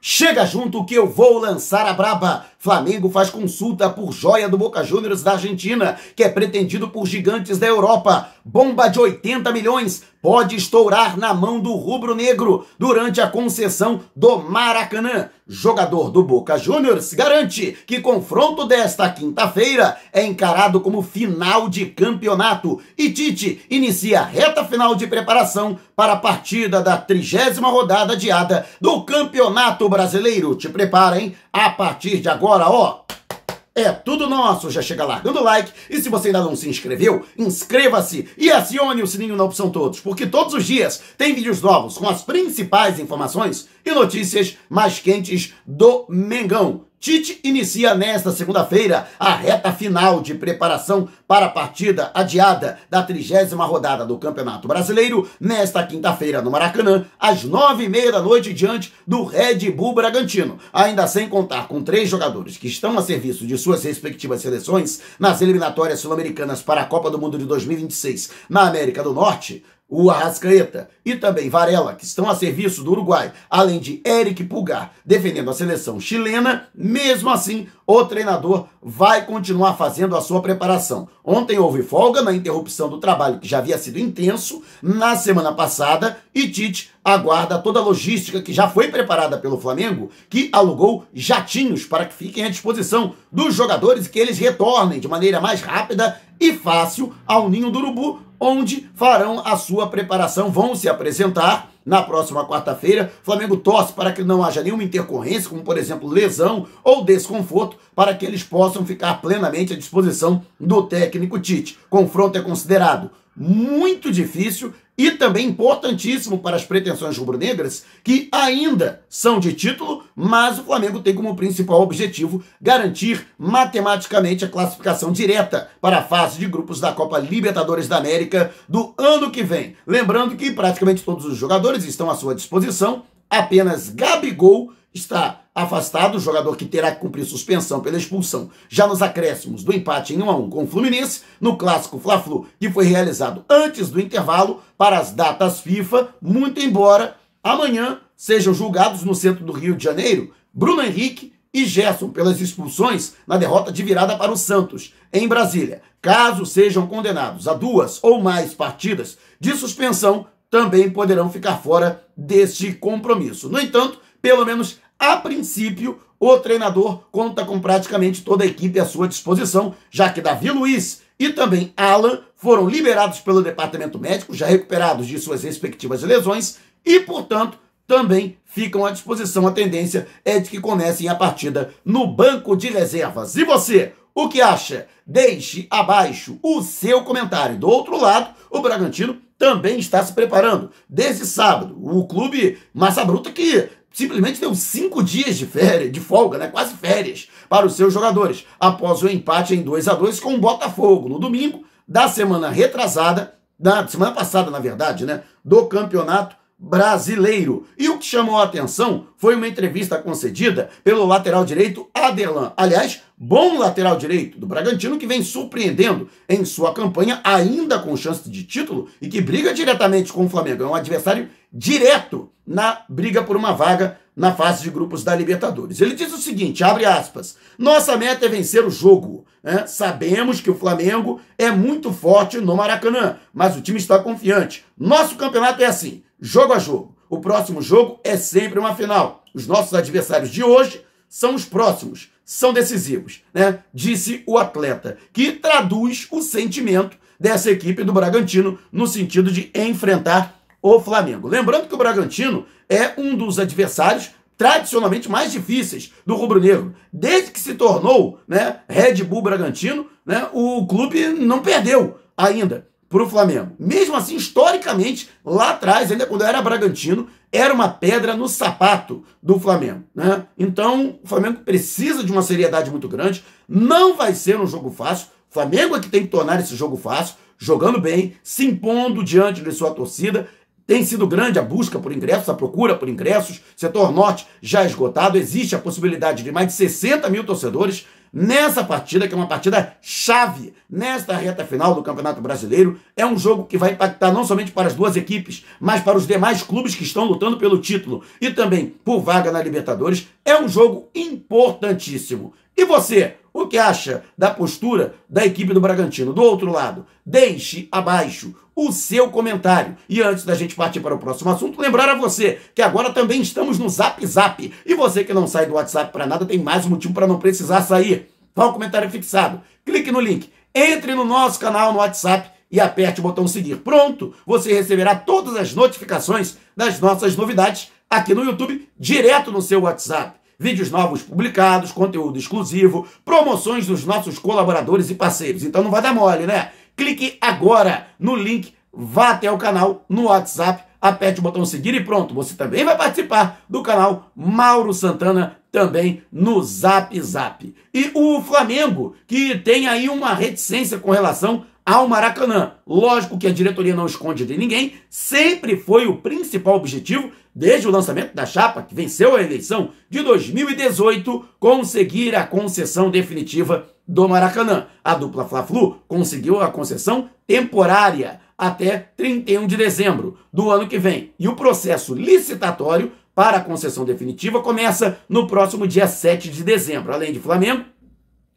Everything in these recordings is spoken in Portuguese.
Chega junto que eu vou lançar a braba. Flamengo faz consulta por joia do Boca Juniors da Argentina, que é pretendido por gigantes da Europa. Bomba de 80 milhões pode estourar na mão do rubro-negro durante a concessão do Maracanã. Jogador do Boca Juniors garante que confronto desta quinta-feira é encarado como final de campeonato e Tite inicia a reta final de preparação para a partida da trigésima rodada adiada do Campeonato Brasileiro. Te prepara, hein? A partir de agora agora, ó. É tudo nosso. Já chega largando o like. E se você ainda não se inscreveu, inscreva-se e acione o sininho na opção todos, porque todos os dias tem vídeos novos com as principais informações e notícias mais quentes do Mengão. Tite inicia nesta segunda-feira a reta final de preparação para a partida adiada da trigésima rodada do Campeonato Brasileiro, nesta quinta-feira no Maracanã, às nove e meia da noite, diante do Red Bull Bragantino. Ainda sem contar com três jogadores que estão a serviço de suas respectivas seleções nas eliminatórias sul-americanas para a Copa do Mundo de 2026 na América do Norte, o Arrascaeta e também Varela, que estão a serviço do Uruguai, além de Eric Pulgar, defendendo a seleção chilena, mesmo assim, o treinador vai continuar fazendo a sua preparação. Ontem houve folga na interrupção do trabalho que já havia sido intenso na semana passada e Tite aguarda toda a logística que já foi preparada pelo Flamengo, que alugou jatinhos para que fiquem à disposição dos jogadores e que eles retornem de maneira mais rápida e fácil ao ninho do urubu onde farão a sua preparação, vão se apresentar na próxima quarta-feira. Flamengo torce para que não haja nenhuma intercorrência, como por exemplo lesão ou desconforto, para que eles possam ficar plenamente à disposição do técnico Tite. Confronto é considerado muito difícil e também importantíssimo para as pretensões rubro-negras, que ainda são de título, mas o Flamengo tem como principal objetivo garantir matematicamente a classificação direta para a fase de grupos da Copa Libertadores da América do ano que vem. Lembrando que praticamente todos os jogadores estão à sua disposição, apenas Gabigol está afastado, o jogador que terá que cumprir suspensão pela expulsão, já nos acréscimos do empate em 1 a 1 com o Fluminense, no clássico Fla-Flu, que foi realizado antes do intervalo para as datas FIFA, muito embora amanhã sejam julgados no centro do Rio de Janeiro Bruno Henrique e Gerson pelas expulsões na derrota de virada para o Santos, em Brasília. Caso sejam condenados a duas ou mais partidas de suspensão, também poderão ficar fora deste compromisso. No entanto, pelo menos a princípio, o treinador conta com praticamente toda a equipe à sua disposição, já que Davi Luiz e também Alan foram liberados pelo departamento médico, já recuperados de suas respectivas lesões, e, portanto, também ficam à disposição. A tendência é de que comecem a partida no banco de reservas. E você, o que acha? Deixe abaixo o seu comentário. Do outro lado, o Bragantino também está se preparando. Desde sábado, o clube Massa Bruta que simplesmente deu cinco dias de férias, de folga, né? quase férias, para os seus jogadores, após o empate em 2 a 2 com o Botafogo no domingo da semana retrasada, da semana passada, na verdade, né? Do campeonato brasileiro. E o que chamou a atenção foi uma entrevista concedida pelo lateral direito Aderlan. Aliás, bom lateral direito do Bragantino que vem surpreendendo em sua campanha, ainda com chance de título e que briga diretamente com o Flamengo. É um adversário direto na briga por uma vaga na fase de grupos da Libertadores. Ele diz o seguinte, abre aspas, nossa meta é vencer o jogo. Né? Sabemos que o Flamengo é muito forte no Maracanã, mas o time está confiante. Nosso campeonato é assim, jogo a jogo. O próximo jogo é sempre uma final. Os nossos adversários de hoje são os próximos, são decisivos, né? Disse o atleta, que traduz o sentimento dessa equipe do Bragantino no sentido de enfrentar o Flamengo. Lembrando que o Bragantino é um dos adversários tradicionalmente mais difíceis do rubro-negro. Desde que se tornou né, Red Bull Bragantino, né, o clube não perdeu ainda para o Flamengo. Mesmo assim, historicamente, lá atrás, ainda quando era Bragantino, era uma pedra no sapato do Flamengo. Né? Então, o Flamengo precisa de uma seriedade muito grande. Não vai ser um jogo fácil. O Flamengo é que tem que tornar esse jogo fácil, jogando bem, se impondo diante de sua torcida, tem sido grande a busca por ingressos, a procura por ingressos. Setor norte já esgotado. Existe a possibilidade de mais de 60 mil torcedores nessa partida, que é uma partida chave, nesta reta final do Campeonato Brasileiro. É um jogo que vai impactar não somente para as duas equipes, mas para os demais clubes que estão lutando pelo título e também por vaga na Libertadores. É um jogo importantíssimo. E você, o que acha da postura da equipe do Bragantino? Do outro lado, deixe abaixo o seu comentário. E antes da gente partir para o próximo assunto, lembrar a você que agora também estamos no Zap Zap. E você que não sai do WhatsApp para nada tem mais um motivo para não precisar sair. Vá ao comentário fixado, clique no link, entre no nosso canal no WhatsApp e aperte o botão seguir. Pronto, você receberá todas as notificações das nossas novidades aqui no YouTube, direto no seu WhatsApp. Vídeos novos publicados, conteúdo exclusivo, promoções dos nossos colaboradores e parceiros. Então não vai dar mole, né? clique agora no link, vá até o canal no WhatsApp, aperte o botão seguir e pronto. Você também vai participar do canal Mauro Santana, também no Zap Zap. E o Flamengo, que tem aí uma reticência com relação ao Maracanã. Lógico que a diretoria não esconde de ninguém, sempre foi o principal objetivo, desde o lançamento da chapa, que venceu a eleição de 2018, conseguir a concessão definitiva do Maracanã. A dupla Fla-Flu conseguiu a concessão temporária até 31 de dezembro do ano que vem. E o processo licitatório para a concessão definitiva começa no próximo dia 7 de dezembro. Além de Flamengo,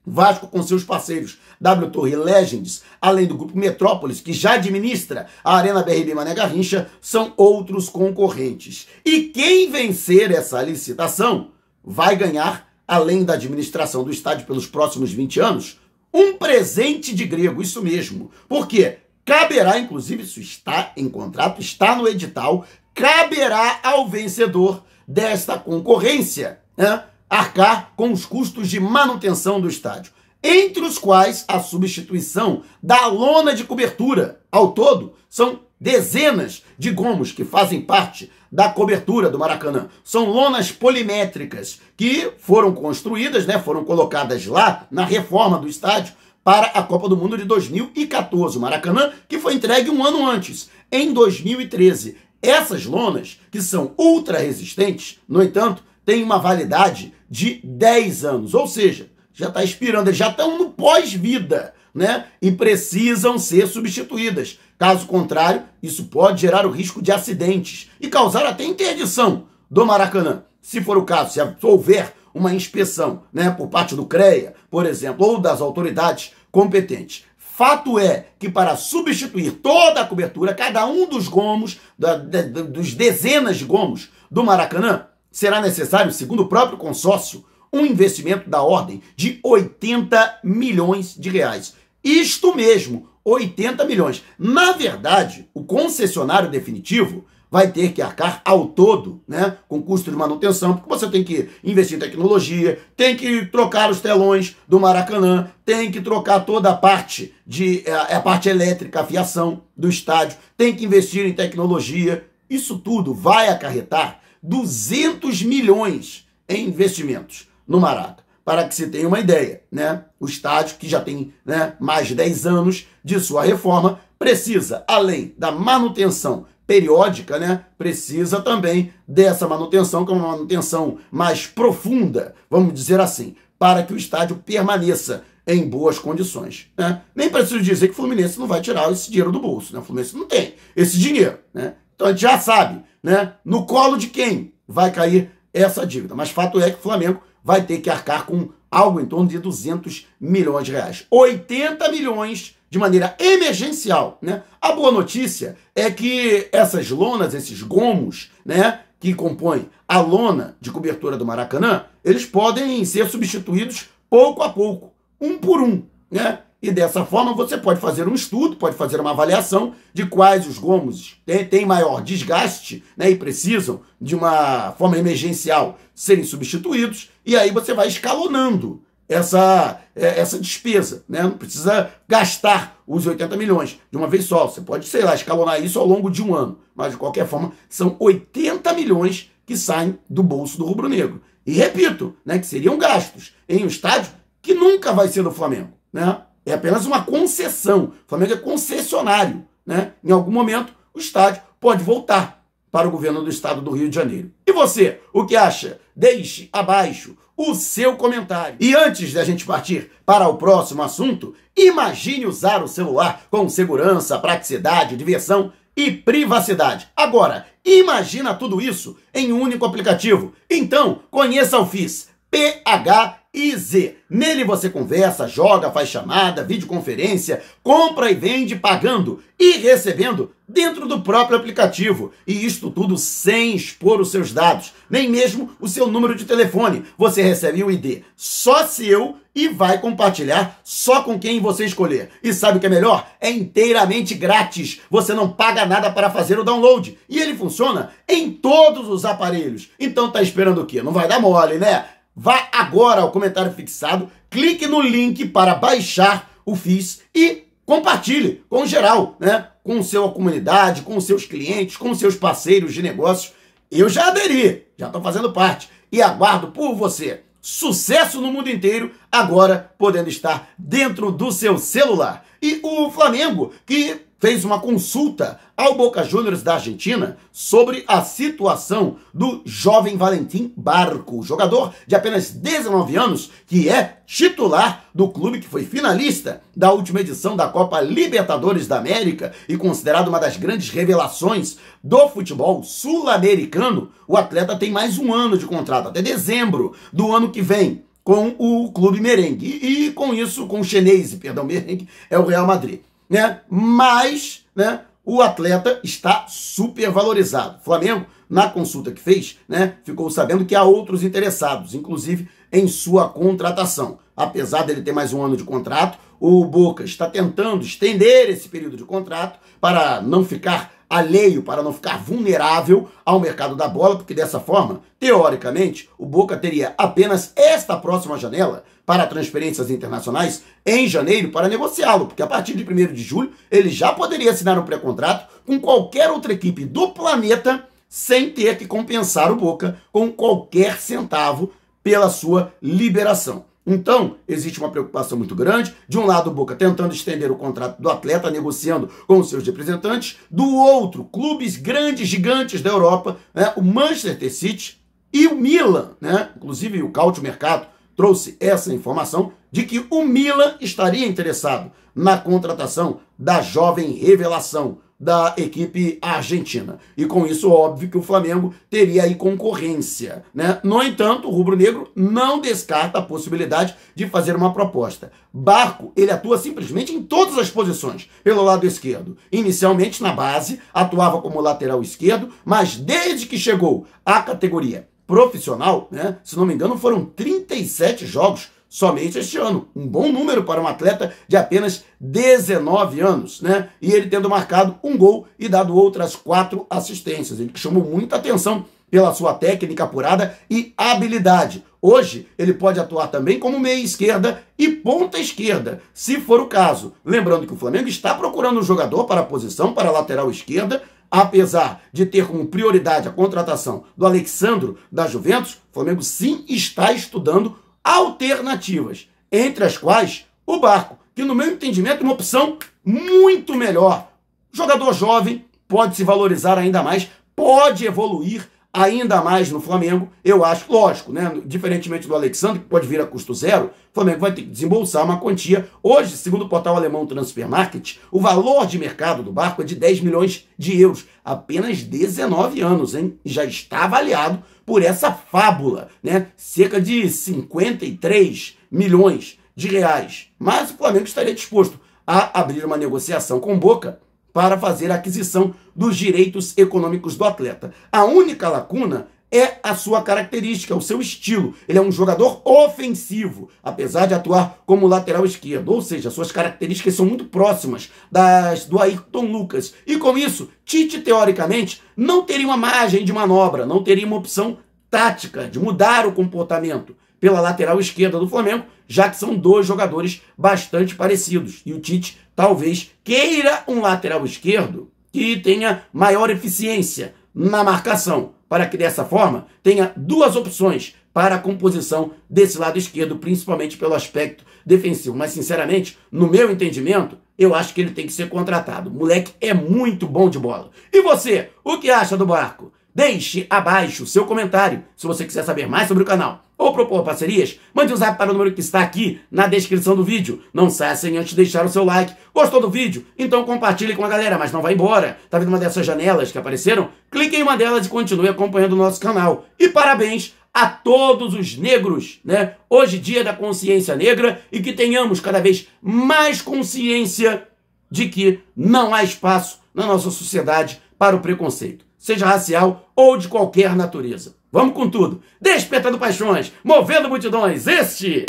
Vasco com seus parceiros W Torre Legends, além do grupo Metrópolis, que já administra a Arena BRB Mané Garrincha, são outros concorrentes. E quem vencer essa licitação vai ganhar além da administração do estádio pelos próximos 20 anos, um presente de grego, isso mesmo. Porque caberá, inclusive, isso está em contrato, está no edital, caberá ao vencedor desta concorrência né, arcar com os custos de manutenção do estádio, entre os quais a substituição da lona de cobertura. Ao todo, são dezenas de gomos que fazem parte da cobertura do Maracanã. São lonas polimétricas que foram construídas, né, foram colocadas lá na reforma do estádio para a Copa do Mundo de 2014, o Maracanã, que foi entregue um ano antes, em 2013. Essas lonas, que são ultra resistentes, no entanto, têm uma validade de 10 anos, ou seja, já está expirando, já estão no pós-vida, né? E precisam ser substituídas. Caso contrário, isso pode gerar o risco de acidentes e causar até interdição do Maracanã. Se for o caso, se houver uma inspeção né, por parte do CREA, por exemplo, ou das autoridades competentes. Fato é que para substituir toda a cobertura, cada um dos gomos, da, da, dos dezenas de gomos do Maracanã, será necessário, segundo o próprio consórcio, um investimento da ordem de 80 milhões de reais. Isto mesmo, 80 milhões. Na verdade, o concessionário definitivo vai ter que arcar ao todo, né, com custo de manutenção, porque você tem que investir em tecnologia, tem que trocar os telões do Maracanã, tem que trocar toda a parte de é, a, é a parte elétrica, a fiação do estádio, tem que investir em tecnologia. Isso tudo vai acarretar 200 milhões em investimentos no Maraca para que se tenha uma ideia, né? O estádio, que já tem né, mais de 10 anos de sua reforma, precisa, além da manutenção periódica, né, precisa também dessa manutenção, que é uma manutenção mais profunda, vamos dizer assim, para que o estádio permaneça em boas condições. Né? Nem preciso dizer que o Fluminense não vai tirar esse dinheiro do bolso. Né? O Fluminense não tem esse dinheiro. Né? Então a gente já sabe né? no colo de quem vai cair essa dívida. Mas fato é que o Flamengo vai ter que arcar com algo em torno de 200 milhões de reais. 80 milhões de maneira emergencial, né? A boa notícia é que essas lonas, esses gomos, né, que compõem a lona de cobertura do Maracanã, eles podem ser substituídos pouco a pouco, um por um, né? E dessa forma você pode fazer um estudo, pode fazer uma avaliação de quais os gomos têm, maior desgaste né, e precisam de uma forma emergencial serem substituídos, e aí você vai escalonando essa, é, essa despesa. Né? Não precisa gastar os 80 milhões de uma vez só. Você pode, sei lá, escalonar isso ao longo de um ano. Mas, de qualquer forma, são 80 milhões que saem do bolso do rubro-negro. E repito, né, que seriam gastos em um estádio que nunca vai ser do Flamengo. Né? É apenas uma concessão. O Flamengo é concessionário. Né? Em algum momento, o estádio pode voltar para o governo do estado do Rio de Janeiro. E você, o que acha? Deixe abaixo o seu comentário. E antes da gente partir para o próximo assunto, imagine usar o celular com segurança, praticidade, diversão e privacidade. Agora, imagina tudo isso em um único aplicativo. Então, conheça o FIS PHIZ. Nele você conversa, joga, faz chamada, videoconferência, compra e vende pagando e recebendo dentro do próprio aplicativo. E isto tudo sem expor os seus dados, nem mesmo o seu número de telefone. Você recebe o ID só seu e vai compartilhar só com quem você escolher. E sabe o que é melhor? É inteiramente grátis. Você não paga nada para fazer o download. E ele funciona em todos os aparelhos. Então tá esperando o quê? Não vai dar mole, né? Vá agora ao comentário fixado, clique no link para baixar o FIS e compartilhe com geral, né? Com sua comunidade, com seus clientes, com seus parceiros de negócios. Eu já aderi, já estou fazendo parte e aguardo por você. Sucesso no mundo inteiro, agora podendo estar dentro do seu celular. E o Flamengo, que fez uma consulta ao Boca Juniors da Argentina sobre a situação do jovem Valentim Barco, jogador de apenas 19 anos, que é titular do clube que foi finalista da última edição da Copa Libertadores da América e considerado uma das grandes revelações do futebol sul-americano. O atleta tem mais um ano de contrato, até dezembro do ano que vem. Com o clube merengue. E, e com isso, com o chinês, perdão, merengue, é o Real Madrid né? Mas, né? O atleta está supervalorizado. O Flamengo, na consulta que fez, né, ficou sabendo que há outros interessados, inclusive em sua contratação. Apesar dele ter mais um ano de contrato, o Boca está tentando estender esse período de contrato para não ficar alheio, para não ficar vulnerável ao mercado da bola, porque dessa forma, teoricamente, o Boca teria apenas esta próxima janela para transferências internacionais em janeiro para negociá-lo, porque a partir de 1 de julho ele já poderia assinar um pré-contrato com qualquer outra equipe do planeta sem ter que compensar o Boca com qualquer centavo pela sua liberação. Então, existe uma preocupação muito grande. De um lado, o Boca tentando estender o contrato do atleta, negociando com os seus representantes. Do outro, clubes grandes, gigantes da Europa, né? o Manchester City e o Milan, né? inclusive o Cautio Mercado, trouxe essa informação de que o Milan estaria interessado na contratação da jovem revelação da equipe argentina. E com isso, óbvio que o Flamengo teria aí concorrência. Né? No entanto, o Rubro Negro não descarta a possibilidade de fazer uma proposta. Barco, ele atua simplesmente em todas as posições, pelo lado esquerdo. Inicialmente na base, atuava como lateral esquerdo, mas desde que chegou à categoria profissional, né? Se não me engano, foram 37 jogos somente este ano. Um bom número para um atleta de apenas 19 anos, né? E ele tendo marcado um gol e dado outras quatro assistências. Ele chamou muita atenção pela sua técnica apurada e habilidade. Hoje, ele pode atuar também como meia esquerda e ponta esquerda, se for o caso. Lembrando que o Flamengo está procurando um jogador para a posição para a lateral esquerda, apesar de ter como prioridade a contratação do Alexandro da Juventus, o Flamengo sim está estudando alternativas, entre as quais o Barco, que no meu entendimento é uma opção muito melhor. Jogador jovem pode se valorizar ainda mais, pode evoluir ainda mais no Flamengo, eu acho, lógico, né? Diferentemente do Alexandre, que pode vir a custo zero, o Flamengo vai ter que desembolsar uma quantia. Hoje, segundo o portal alemão Transfer Market, o valor de mercado do barco é de 10 milhões de euros. Apenas 19 anos, hein? Já está avaliado por essa fábula, né? Cerca de 53 milhões de reais. Mas o Flamengo estaria disposto a abrir uma negociação com Boca para fazer a aquisição dos direitos econômicos do atleta. A única lacuna é a sua característica, o seu estilo. Ele é um jogador ofensivo, apesar de atuar como lateral esquerdo, ou seja, suas características são muito próximas das do Ayrton Lucas. E com isso, Tite teoricamente não teria uma margem de manobra, não teria uma opção tática de mudar o comportamento pela lateral esquerda do Flamengo, já que são dois jogadores bastante parecidos. E o Tite talvez queira um lateral esquerdo que tenha maior eficiência na marcação, para que dessa forma tenha duas opções para a composição desse lado esquerdo, principalmente pelo aspecto defensivo. Mas, sinceramente, no meu entendimento, eu acho que ele tem que ser contratado. O moleque é muito bom de bola. E você, o que acha do barco? Deixe abaixo seu comentário se você quiser saber mais sobre o canal ou propor parcerias, mande um zap para o número que está aqui na descrição do vídeo. Não saia sem antes deixar o seu like. Gostou do vídeo? Então compartilhe com a galera, mas não vá embora. Tá vendo uma dessas janelas que apareceram? Clique em uma delas e continue acompanhando o nosso canal. E parabéns a todos os negros, né? Hoje dia da consciência negra e que tenhamos cada vez mais consciência de que não há espaço na nossa sociedade para o preconceito, seja racial ou de qualquer natureza. Vamos com tudo. Despertando paixões, movendo multidões. Este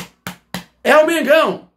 é o Mengão.